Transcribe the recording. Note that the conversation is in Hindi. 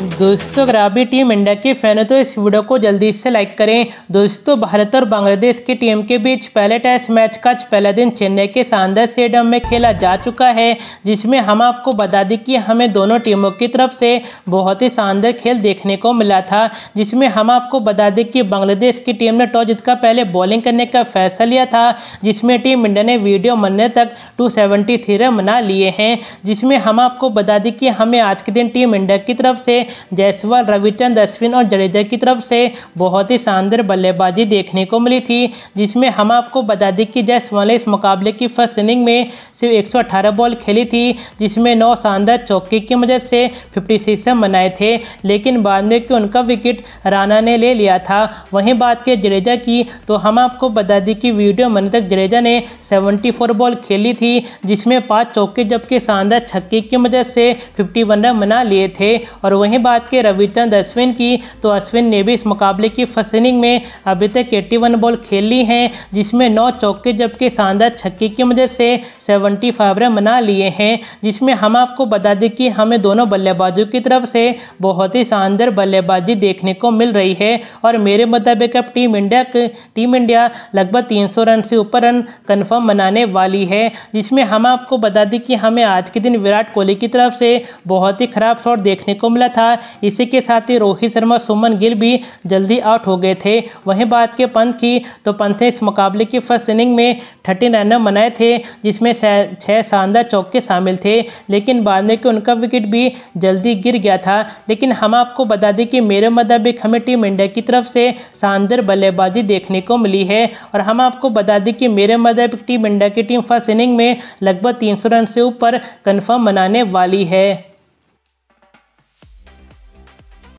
दोस्तों अगर आप भी टीम इंडिया के फैन है तो इस वीडियो को जल्दी से लाइक करें दोस्तों भारत और बांग्लादेश की टीम के बीच पहले टेस्ट मैच का पहला दिन चेन्नई के शानदार स्टेडियम में खेला जा चुका है जिसमें हम आपको बता दें कि हमें दोनों टीमों की तरफ से बहुत ही शानदार खेल देखने को मिला था जिसमें हम आपको बता दें कि बांग्लादेश की टीम ने टॉस जीतकर पहले बॉलिंग करने का फैसला लिया था जिसमें टीम इंडिया ने वीडियो मरने तक टू सेवेंटी रन बना लिए हैं जिसमें हम आपको बता दें कि हमें आज के दिन टीम इंडिया की तरफ से जयसवाल रविचंद अश्विन और जडेजा की तरफ से बहुत ही शानदार बल्लेबाजी देखने को मिली थी जिसमें हम आपको बता दें कि जयसवाल ने इस मुकाबले की फर्स्ट इनिंग में सिर्फ एक बॉल खेली थी जिसमें नौ शानदार चौके की मदद से फिफ्टी सिक्स बनाए थे लेकिन बाद में कि उनका विकेट राणा ने ले लिया था वहीं बात की जडेजा की तो हम आपको बता दें कि वीडियो मन तक जडेजा ने 74 बॉल खेली थी जिसमें पांच चौके जबकि शानदार छक्के की मदद से 51 रन बना लिए थे और वहीं रहे बात के रविचंद अश्विन की तो अश्विन ने भी इस मुकाबले की फर्स्ट इनिंग में अभी तक एट्टी वन बॉल खेली हैं जिसमें नौ चौके जबकि शानदार छक्के की मदद से सेवेंटी फाइव रन बना लिए हैं जिसमें हम आपको बता दें कि हमें दोनों बल्लेबाजों की तरफ से बहुत ही शानदार बल्लेबाजी देखने को मिल रही है और मेरे मुताबिक अब टीम इंडिया टीम इंडिया लगभग तीन सौ रन से ऊपर रन कन्फर्म बनाने वाली है जिसमें हम आपको बता दें कि हमें आज के दिन विराट कोहली की तरफ से बहुत ही खराब शॉट देखने को मिला था था इसी के साथ ही रोहित शर्मा सुमन गिल भी जल्दी आउट हो गए थे वहीं बात के पंत की तो पंत ने इस मुकाबले की फर्स्ट इनिंग में थर्टीन रनर बनाए थे जिसमें छः शानदार चौके शामिल थे लेकिन बाद में कि उनका विकेट भी जल्दी गिर गया था लेकिन हम आपको बता दें कि मेरे मुताबिक हमें टीम इंडिया की तरफ से शानदार बल्लेबाजी देखने को मिली है और हम आपको बता दें कि मेरे मुताबिक टीम इंडिया की टीम फर्स्ट इनिंग में लगभग 300 रन से ऊपर कन्फर्म बनाने वाली है